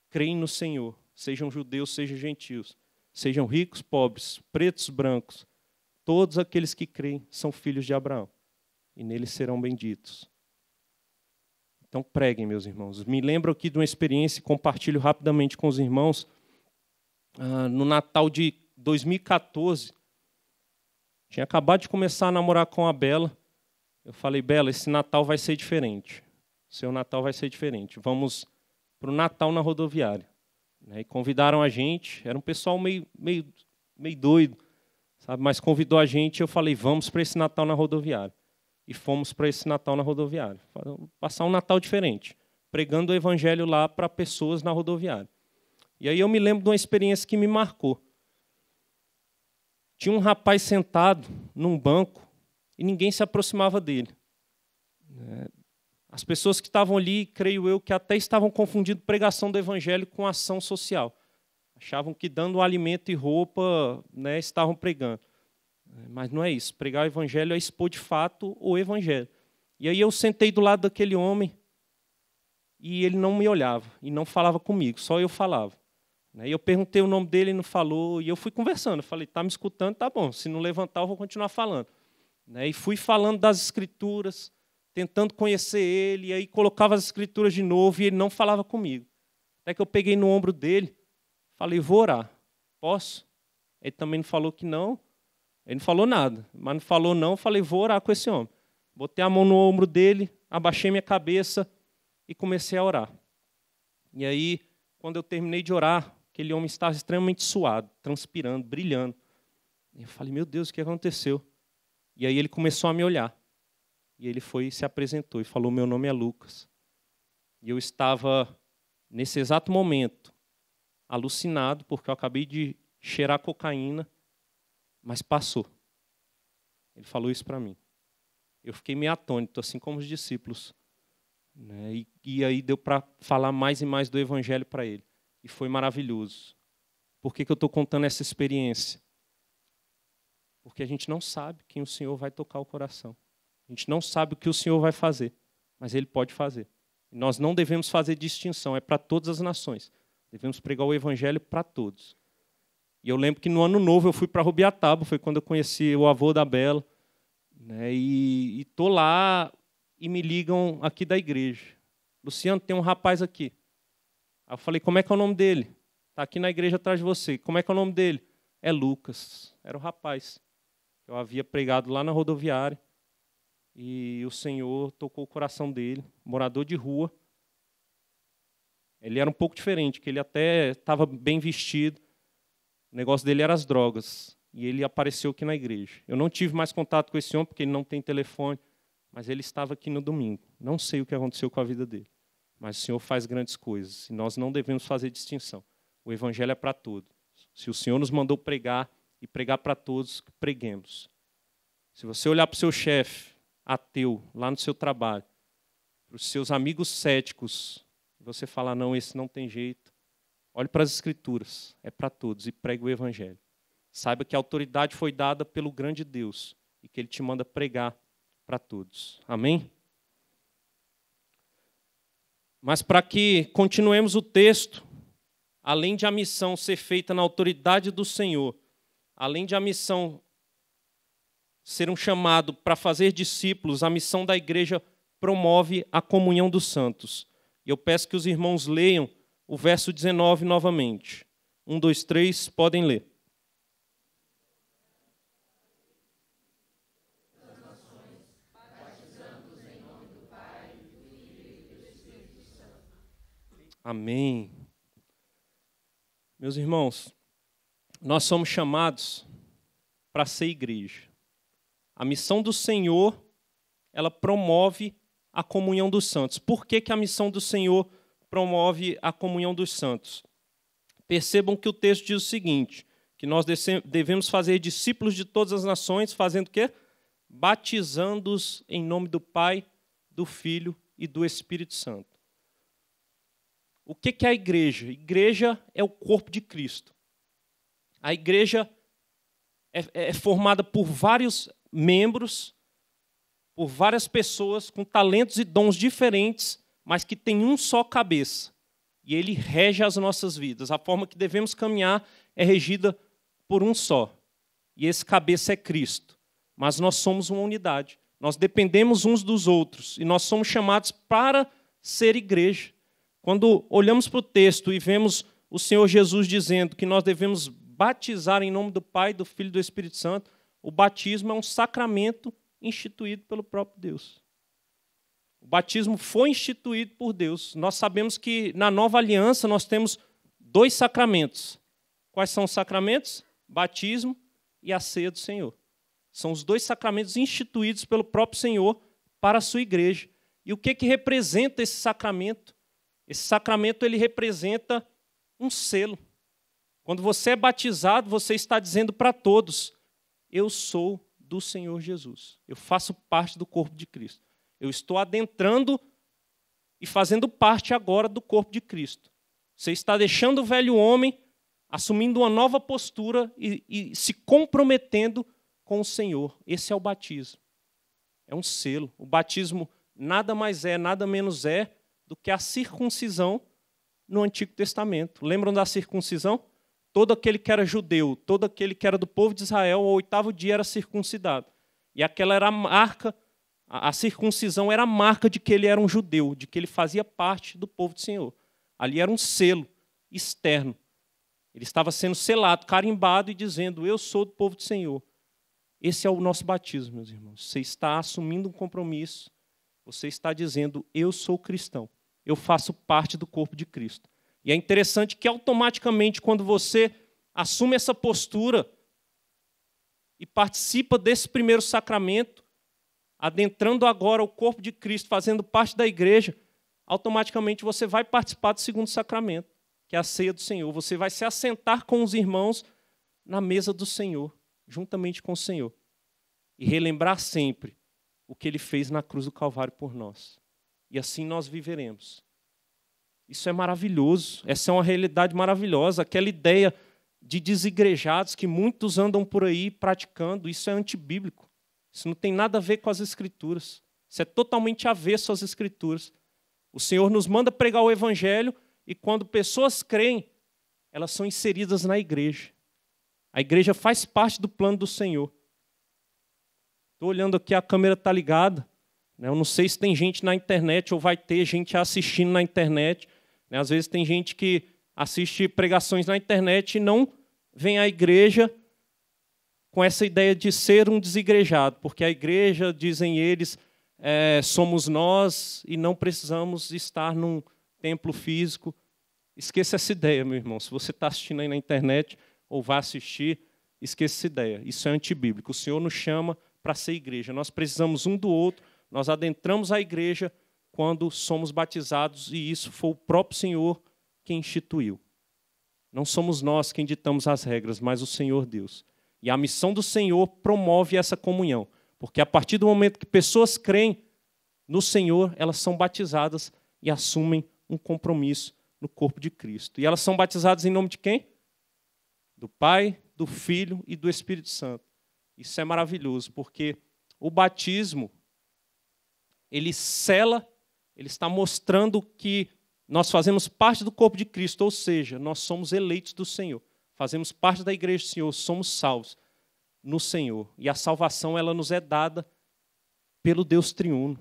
creem no Senhor, sejam judeus, sejam gentios, sejam ricos, pobres, pretos, brancos, todos aqueles que creem são filhos de Abraão, e neles serão benditos. Então preguem, meus irmãos. Me lembro aqui de uma experiência e compartilho rapidamente com os irmãos. Ah, no Natal de 2014, tinha acabado de começar a namorar com a Bela. Eu falei, Bela, esse Natal vai ser diferente. Seu Natal vai ser diferente. Vamos para o Natal na rodoviária. Né, e convidaram a gente, era um pessoal meio, meio, meio doido, sabe? mas convidou a gente eu falei, vamos para esse Natal na rodoviária e fomos para esse Natal na rodoviária. Passar um Natal diferente, pregando o Evangelho lá para pessoas na rodoviária. E aí eu me lembro de uma experiência que me marcou. Tinha um rapaz sentado num banco e ninguém se aproximava dele. É, as pessoas que estavam ali, creio eu, que até estavam confundindo pregação do Evangelho com ação social. Achavam que dando alimento e roupa né, estavam pregando. Né? Mas não é isso. Pregar o evangelho é expor de fato o evangelho. E aí eu sentei do lado daquele homem e ele não me olhava e não falava comigo, só eu falava. Né? E eu perguntei o nome dele, ele não falou, e eu fui conversando. Eu falei, tá me escutando? Tá bom, se não levantar, eu vou continuar falando. Né? E fui falando das escrituras, tentando conhecer ele, e aí colocava as escrituras de novo e ele não falava comigo. Até que eu peguei no ombro dele, falei, vou orar, posso? Ele também não falou que não. Ele não falou nada, mas não falou não, falei, vou orar com esse homem. Botei a mão no ombro dele, abaixei minha cabeça e comecei a orar. E aí, quando eu terminei de orar, aquele homem estava extremamente suado, transpirando, brilhando. Eu falei, meu Deus, o que aconteceu? E aí ele começou a me olhar. E ele foi e se apresentou e falou: Meu nome é Lucas. E eu estava, nesse exato momento, alucinado, porque eu acabei de cheirar cocaína mas passou. Ele falou isso para mim. Eu fiquei meio atônito, assim como os discípulos. Né? E, e aí deu para falar mais e mais do evangelho para ele. E foi maravilhoso. Por que, que eu estou contando essa experiência? Porque a gente não sabe quem o Senhor vai tocar o coração. A gente não sabe o que o Senhor vai fazer, mas Ele pode fazer. E nós não devemos fazer distinção, é para todas as nações. Devemos pregar o Evangelho para todos. E eu lembro que no ano novo eu fui para Rubiataba, foi quando eu conheci o avô da Bela. Né? E estou lá e me ligam aqui da igreja. Luciano, tem um rapaz aqui. Aí eu falei, como é que é o nome dele? Está aqui na igreja atrás de você. Como é que é o nome dele? É Lucas. Era o rapaz que eu havia pregado lá na rodoviária. E o Senhor tocou o coração dele, morador de rua. Ele era um pouco diferente, que ele até estava bem vestido o negócio dele era as drogas. E ele apareceu aqui na igreja. Eu não tive mais contato com esse homem, porque ele não tem telefone. Mas ele estava aqui no domingo. Não sei o que aconteceu com a vida dele. Mas o Senhor faz grandes coisas. E nós não devemos fazer distinção. O Evangelho é para todos. Se o Senhor nos mandou pregar e pregar para todos, preguemos. Se você olhar para o seu chefe, ateu, lá no seu trabalho, para os seus amigos céticos, e você falar: não, esse não tem jeito, Olhe para as Escrituras, é para todos, e pregue o Evangelho. Saiba que a autoridade foi dada pelo grande Deus e que Ele te manda pregar para todos. Amém? Mas para que continuemos o texto, além de a missão ser feita na autoridade do Senhor, além de a missão ser um chamado para fazer discípulos, a missão da igreja promove a comunhão dos santos. E eu peço que os irmãos leiam o verso 19 novamente. Um, dois, três, podem ler. Amém. Meus irmãos, nós somos chamados para ser igreja. A missão do Senhor, ela promove a comunhão dos santos. Por que, que a missão do Senhor promove? promove a comunhão dos santos. Percebam que o texto diz o seguinte: que nós devemos fazer discípulos de todas as nações, fazendo o quê? Batizando-os em nome do Pai, do Filho e do Espírito Santo. O que é a igreja? A igreja é o corpo de Cristo. A igreja é, é, é formada por vários membros, por várias pessoas com talentos e dons diferentes mas que tem um só cabeça, e ele rege as nossas vidas. A forma que devemos caminhar é regida por um só, e esse cabeça é Cristo. Mas nós somos uma unidade, nós dependemos uns dos outros, e nós somos chamados para ser igreja. Quando olhamos para o texto e vemos o Senhor Jesus dizendo que nós devemos batizar em nome do Pai, do Filho e do Espírito Santo, o batismo é um sacramento instituído pelo próprio Deus. O batismo foi instituído por Deus. Nós sabemos que na nova aliança nós temos dois sacramentos. Quais são os sacramentos? Batismo e a ceia do Senhor. São os dois sacramentos instituídos pelo próprio Senhor para a sua igreja. E o que, que representa esse sacramento? Esse sacramento ele representa um selo. Quando você é batizado, você está dizendo para todos: Eu sou do Senhor Jesus. Eu faço parte do corpo de Cristo. Eu estou adentrando e fazendo parte agora do corpo de Cristo. Você está deixando o velho homem, assumindo uma nova postura e, e se comprometendo com o Senhor. Esse é o batismo. É um selo. O batismo nada mais é, nada menos é do que a circuncisão no Antigo Testamento. Lembram da circuncisão? Todo aquele que era judeu, todo aquele que era do povo de Israel, ao oitavo dia era circuncidado. E aquela era a marca a, circuncisão era a marca de que ele era um judeu, de que ele fazia parte do povo do Senhor. Ali era um selo externo. Ele estava sendo selado, carimbado e dizendo: Eu sou do povo do Senhor. Esse é o nosso batismo, meus irmãos. Você está assumindo um compromisso. Você está dizendo: Eu sou cristão. Eu faço parte do corpo de Cristo. E é interessante que automaticamente, quando você assume essa postura e participa desse primeiro sacramento, adentrando agora o corpo de Cristo, fazendo parte da igreja, automaticamente você vai participar do segundo sacramento, que é a ceia do Senhor. Você vai se assentar com os irmãos na mesa do Senhor, juntamente com o Senhor. E relembrar sempre o que ele fez na cruz do Calvário por nós. E assim nós viveremos. Isso é maravilhoso, essa é uma realidade maravilhosa, aquela ideia de desigrejados que muitos andam por aí praticando, isso é antibíblico. Isso não tem nada a ver com as Escrituras. Isso é totalmente avesso às Escrituras. O Senhor nos manda pregar o Evangelho e quando pessoas creem, elas são inseridas na igreja. A igreja faz parte do plano do Senhor. Estou olhando aqui, a câmera está ligada. Né? Eu não sei se tem gente na internet ou vai ter gente assistindo na internet. Né? Às vezes tem gente que assiste pregações na internet e não vem à igreja com essa ideia de ser um desigrejado, porque a igreja, dizem eles, é, somos nós e não precisamos estar num templo físico. Esqueça essa ideia, meu irmão. Se você está assistindo aí na internet ou vai assistir, esqueça essa ideia. Isso é antibíblico. O Senhor nos chama para ser igreja. Nós precisamos um do outro. Nós adentramos a igreja quando somos batizados e isso foi o próprio Senhor quem instituiu. Não somos nós quem ditamos as regras, mas o Senhor Deus. E a missão do Senhor promove essa comunhão, porque a partir do momento que pessoas creem no Senhor, elas são batizadas e assumem um compromisso no corpo de Cristo. E elas são batizadas em nome de quem? Do Pai, do Filho e do Espírito Santo. Isso é maravilhoso, porque o batismo ele cela, ele está mostrando que nós fazemos parte do corpo de Cristo, ou seja, nós somos eleitos do Senhor fazemos parte da igreja do Senhor, somos salvos no Senhor. E a salvação ela nos é dada pelo Deus triuno.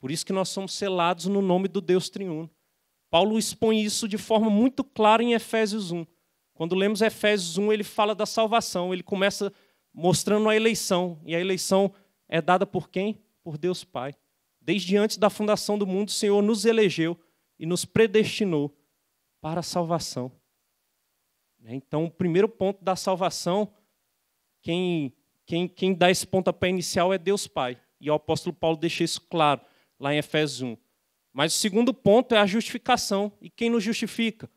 Por isso que nós somos selados no nome do Deus triuno. Paulo expõe isso de forma muito clara em Efésios 1. Quando lemos Efésios 1, ele fala da salvação, ele começa mostrando a eleição, e a eleição é dada por quem? Por Deus Pai. Desde antes da fundação do mundo, o Senhor nos elegeu e nos predestinou para a salvação. Né? Então, o primeiro ponto da salvação, quem, quem, quem dá esse pontapé inicial é Deus Pai. E o apóstolo Paulo deixa isso claro lá em Efésios 1. Mas o segundo ponto é a justificação. E quem nos justifica?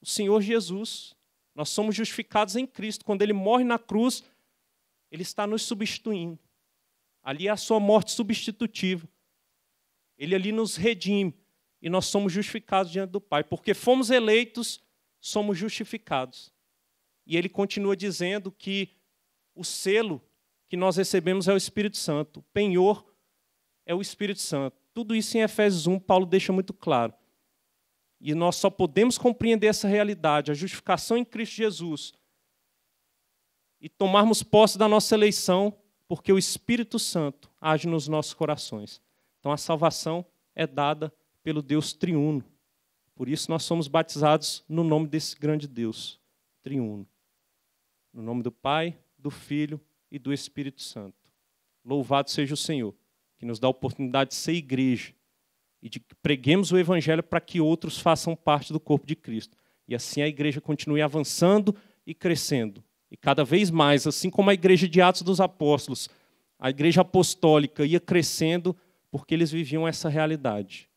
O Senhor Jesus. Nós somos justificados em Cristo. Quando Ele morre na cruz, Ele está nos substituindo. Ali é a sua morte substitutiva. Ele ali nos redime. E nós somos justificados diante do Pai. Porque fomos eleitos somos justificados. E ele continua dizendo que o selo que nós recebemos é o Espírito Santo, o penhor é o Espírito Santo. Tudo isso em Efésios 1, Paulo deixa muito claro. E nós só podemos compreender essa realidade, a justificação em Cristo Jesus, e tomarmos posse da nossa eleição, porque o Espírito Santo age nos nossos corações. Então a salvação é dada pelo Deus triuno. Por isso nós somos batizados no nome desse grande Deus, triuno. No nome do Pai, do Filho e do Espírito Santo. Louvado seja o Senhor, que nos dá a oportunidade de ser igreja e de que preguemos o evangelho para que outros façam parte do corpo de Cristo. E assim a igreja continue avançando e crescendo. E cada vez mais, assim como a igreja de Atos dos Apóstolos, a igreja apostólica ia crescendo porque eles viviam essa realidade.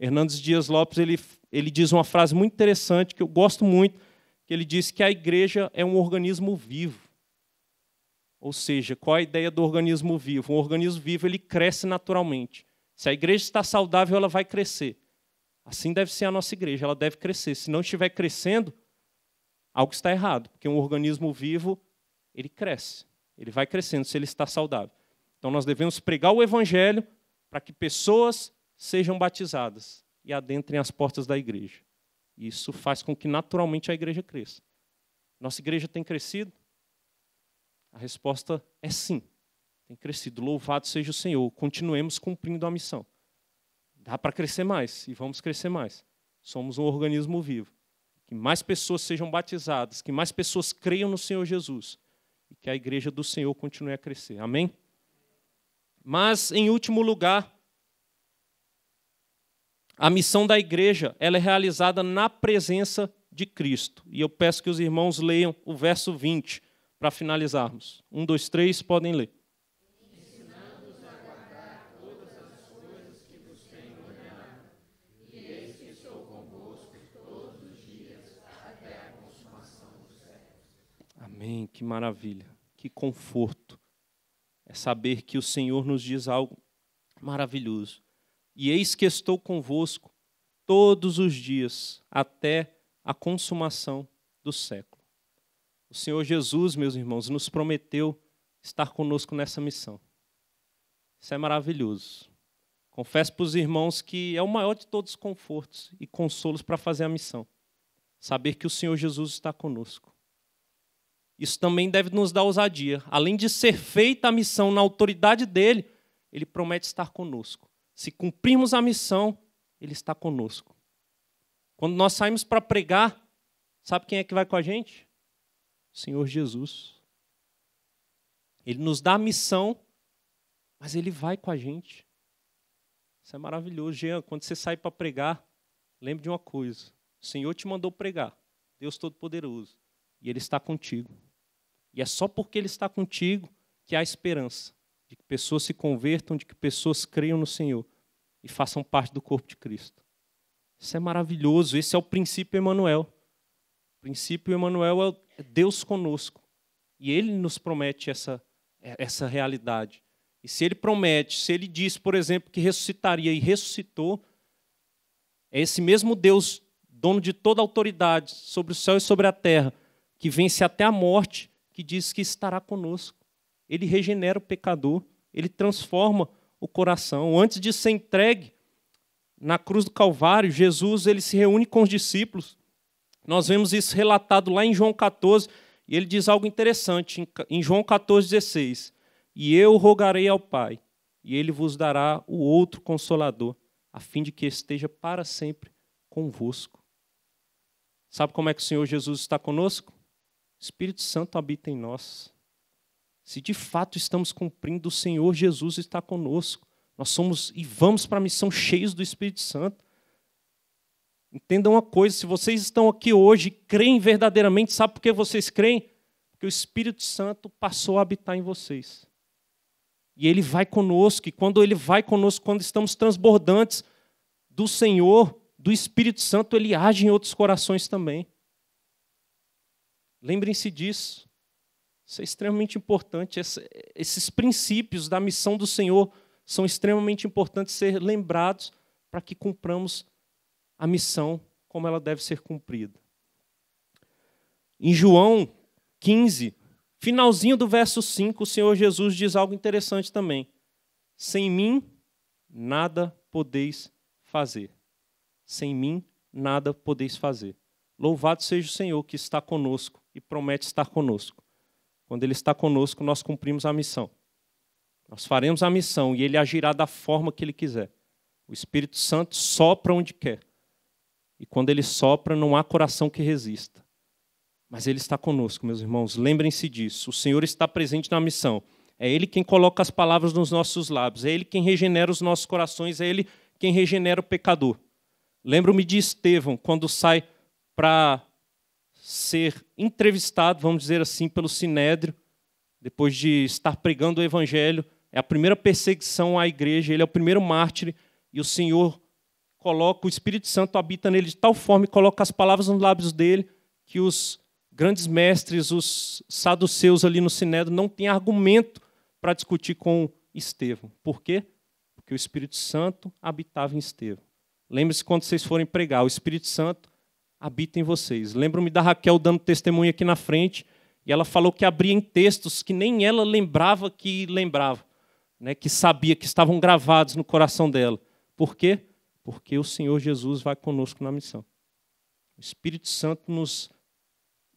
Hernandes Dias Lopes ele, ele diz uma frase muito interessante que eu gosto muito, que ele diz que a igreja é um organismo vivo. Ou seja, qual a ideia do organismo vivo? Um organismo vivo ele cresce naturalmente. Se a igreja está saudável, ela vai crescer. Assim deve ser a nossa igreja, ela deve crescer. Se não estiver crescendo, algo está errado, porque um organismo vivo ele cresce, ele vai crescendo se ele está saudável. Então nós devemos pregar o evangelho para que pessoas sejam batizadas e adentrem as portas da igreja. Isso faz com que naturalmente a igreja cresça. Nossa igreja tem crescido? A resposta é sim. Tem crescido. Louvado seja o Senhor. Continuemos cumprindo a missão. Dá para crescer mais e vamos crescer mais. Somos um organismo vivo. Que mais pessoas sejam batizadas, que mais pessoas creiam no Senhor Jesus e que a igreja do Senhor continue a crescer. Amém? Mas, em último lugar, a missão da igreja ela é realizada na presença de Cristo. E eu peço que os irmãos leiam o verso 20 para finalizarmos. Um, dois, três, podem ler. Amém, que maravilha, que conforto. É saber que o Senhor nos diz algo maravilhoso. E eis que estou convosco todos os dias até a consumação do século. O Senhor Jesus, meus irmãos, nos prometeu estar conosco nessa missão. Isso é maravilhoso. Confesso para os irmãos que é o maior de todos os confortos e consolos para fazer a missão. Saber que o Senhor Jesus está conosco. Isso também deve nos dar ousadia. Além de ser feita a missão na autoridade dele, ele promete estar conosco se cumprirmos a missão, Ele está conosco. Quando nós saímos para pregar, sabe quem é que vai com a gente? O Senhor Jesus. Ele nos dá a missão, mas Ele vai com a gente. Isso é maravilhoso. Jean, quando você sai para pregar, lembre de uma coisa: o Senhor te mandou pregar, Deus Todo-Poderoso, e Ele está contigo. E é só porque Ele está contigo que há esperança de que pessoas se convertam, de que pessoas creiam no Senhor e façam parte do corpo de Cristo. Isso é maravilhoso, esse é o princípio Emmanuel. O princípio Emmanuel é, é Deus conosco. E ele nos promete essa, é, essa realidade. E se ele promete, se ele diz, por exemplo, que ressuscitaria e ressuscitou, é esse mesmo Deus, dono de toda autoridade sobre o céu e sobre a terra, que vence até a morte, que diz que estará conosco ele regenera o pecador, ele transforma o coração. Antes de ser entregue na cruz do Calvário, Jesus ele se reúne com os discípulos. Nós vemos isso relatado lá em João 14, e ele diz algo interessante em João 16. E eu rogarei ao Pai, e ele vos dará o outro consolador, a fim de que esteja para sempre convosco. Sabe como é que o Senhor Jesus está conosco? O Espírito Santo habita em nós se de fato estamos cumprindo, o Senhor Jesus está conosco. Nós somos e vamos para a missão cheios do Espírito Santo. Entendam uma coisa: se vocês estão aqui hoje, creem verdadeiramente, sabe por que vocês creem? Porque o Espírito Santo passou a habitar em vocês. E ele vai conosco, e quando ele vai conosco, quando estamos transbordantes do Senhor, do Espírito Santo, ele age em outros corações também. Lembrem-se disso. Isso é extremamente importante. esses princípios da missão do Senhor são extremamente importantes ser lembrados para que cumpramos a missão como ela deve ser cumprida. Em João 15, finalzinho do verso 5, o Senhor Jesus diz algo interessante também. Sem mim, nada podeis fazer. Sem mim, nada podeis fazer. Louvado seja o Senhor que está conosco e promete estar conosco. Quando Ele está conosco, nós cumprimos a missão. Nós faremos a missão e Ele agirá da forma que Ele quiser. O Espírito Santo sopra onde quer. E quando Ele sopra, não há coração que resista. Mas Ele está conosco, meus irmãos. Lembrem-se disso. O Senhor está presente na missão. É Ele quem coloca as palavras nos nossos lábios. É Ele quem regenera os nossos corações. É Ele quem regenera o pecador. Lembro-me de Estevão, quando sai para ser entrevistado, vamos dizer assim, pelo Sinédrio, depois de estar pregando o Evangelho. É a primeira perseguição à igreja, ele é o primeiro mártir, e o Senhor coloca, o Espírito Santo habita nele de tal forma e coloca as palavras nos lábios dele, que os grandes mestres, os saduceus ali no Sinédrio, não têm argumento para discutir com Estevão. Por quê? Porque o Espírito Santo habitava em Estevão. Lembre-se quando vocês forem pregar, o Espírito Santo habita em vocês. Lembro-me da Raquel dando testemunho aqui na frente, e ela falou que abria em textos que nem ela lembrava que lembrava, né, que sabia que estavam gravados no coração dela. Por quê? Porque o Senhor Jesus vai conosco na missão. O Espírito Santo nos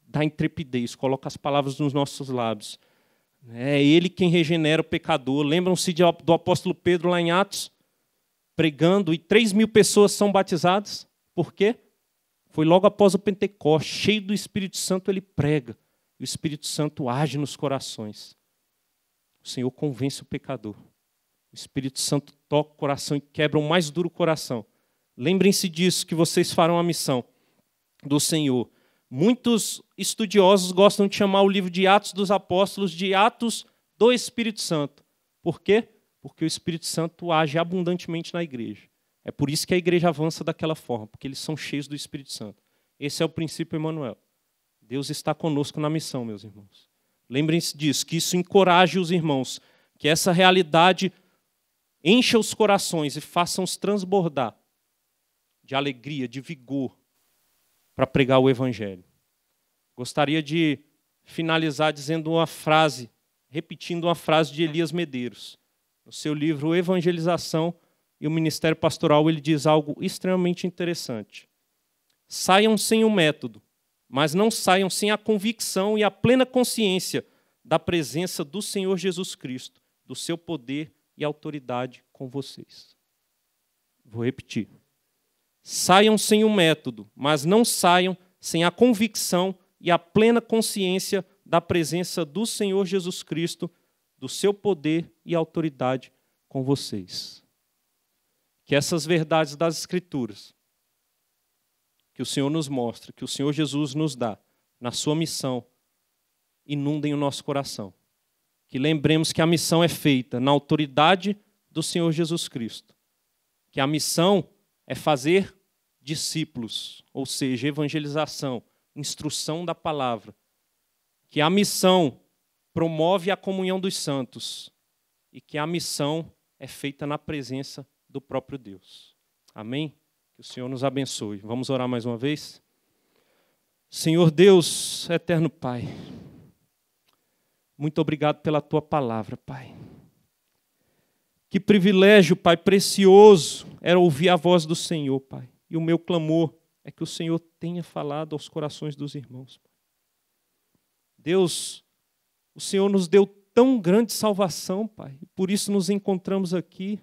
dá intrepidez, coloca as palavras nos nossos lábios. É ele quem regenera o pecador. Lembram-se do apóstolo Pedro lá em Atos, pregando, e 3 mil pessoas são batizadas. Por quê? Foi logo após o Pentecostes, cheio do Espírito Santo, ele prega. E o Espírito Santo age nos corações. O Senhor convence o pecador. O Espírito Santo toca o coração e quebra o mais duro coração. Lembrem-se disso, que vocês farão a missão do Senhor. Muitos estudiosos gostam de chamar o livro de Atos dos Apóstolos de Atos do Espírito Santo. Por quê? Porque o Espírito Santo age abundantemente na igreja. É por isso que a igreja avança daquela forma, porque eles são cheios do Espírito Santo. Esse é o princípio Emmanuel. Deus está conosco na missão, meus irmãos. Lembrem-se disso, que isso encoraje os irmãos, que essa realidade encha os corações e faça-os transbordar de alegria, de vigor para pregar o Evangelho. Gostaria de finalizar dizendo uma frase, repetindo uma frase de Elias Medeiros, no seu livro Evangelização e o ministério pastoral ele diz algo extremamente interessante. Saiam sem o método, mas não saiam sem a convicção e a plena consciência da presença do Senhor Jesus Cristo, do seu poder e autoridade com vocês. Vou repetir. Saiam sem o método, mas não saiam sem a convicção e a plena consciência da presença do Senhor Jesus Cristo, do seu poder e autoridade com vocês que essas verdades das Escrituras, que o Senhor nos mostra, que o Senhor Jesus nos dá, na sua missão, inundem o nosso coração. Que lembremos que a missão é feita na autoridade do Senhor Jesus Cristo. Que a missão é fazer discípulos, ou seja, evangelização, instrução da palavra. Que a missão promove a comunhão dos santos e que a missão é feita na presença do próprio Deus. Amém? Que o Senhor nos abençoe. Vamos orar mais uma vez? Senhor Deus, eterno Pai, muito obrigado pela tua palavra, Pai. Que privilégio, Pai, precioso era ouvir a voz do Senhor, Pai. E o meu clamor é que o Senhor tenha falado aos corações dos irmãos. Deus, o Senhor nos deu tão grande salvação, Pai, e por isso nos encontramos aqui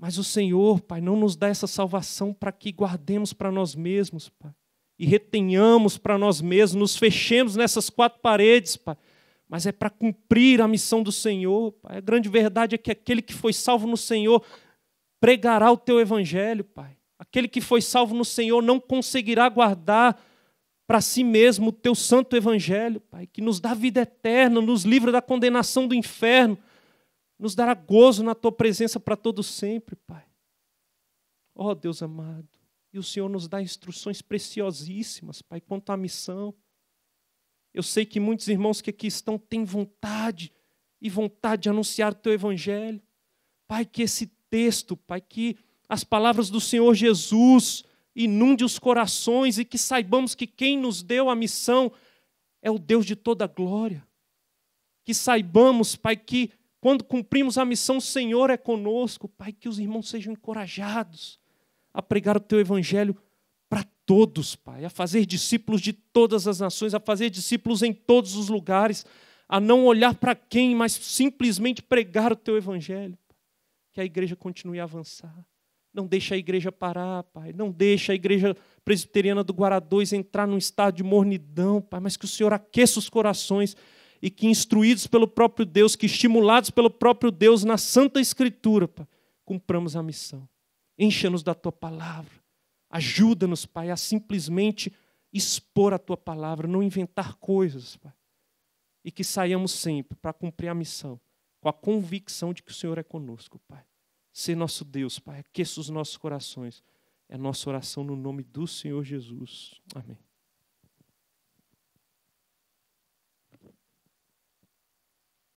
mas o Senhor, Pai, não nos dá essa salvação para que guardemos para nós mesmos, Pai. E retenhamos para nós mesmos, nos fechemos nessas quatro paredes, Pai. Mas é para cumprir a missão do Senhor, Pai. A grande verdade é que aquele que foi salvo no Senhor pregará o teu evangelho, Pai. Aquele que foi salvo no Senhor não conseguirá guardar para si mesmo o teu santo evangelho, Pai, que nos dá vida eterna, nos livra da condenação do inferno nos dará gozo na tua presença para todo sempre, Pai. Ó oh, Deus amado, e o Senhor nos dá instruções preciosíssimas, Pai, quanto à missão. Eu sei que muitos irmãos que aqui estão têm vontade e vontade de anunciar o teu evangelho. Pai, que esse texto, Pai, que as palavras do Senhor Jesus inunde os corações e que saibamos que quem nos deu a missão é o Deus de toda glória. Que saibamos, Pai, que quando cumprimos a missão, o Senhor é conosco. Pai, que os irmãos sejam encorajados a pregar o teu evangelho para todos, Pai, a fazer discípulos de todas as nações, a fazer discípulos em todos os lugares, a não olhar para quem, mas simplesmente pregar o teu evangelho. Que a igreja continue a avançar. Não deixe a igreja parar, Pai. Não deixe a igreja presbiteriana do Guará 2 entrar num estado de mornidão, Pai, mas que o Senhor aqueça os corações e que, instruídos pelo próprio Deus, que estimulados pelo próprio Deus na Santa Escritura, Pai, cumpramos a missão. Encha-nos da tua palavra. Ajuda-nos, Pai, a simplesmente expor a tua palavra, não inventar coisas, Pai. E que saiamos sempre para cumprir a missão, com a convicção de que o Senhor é conosco, Pai. Ser nosso Deus, Pai, aqueça os nossos corações. É nossa oração no nome do Senhor Jesus. Amém.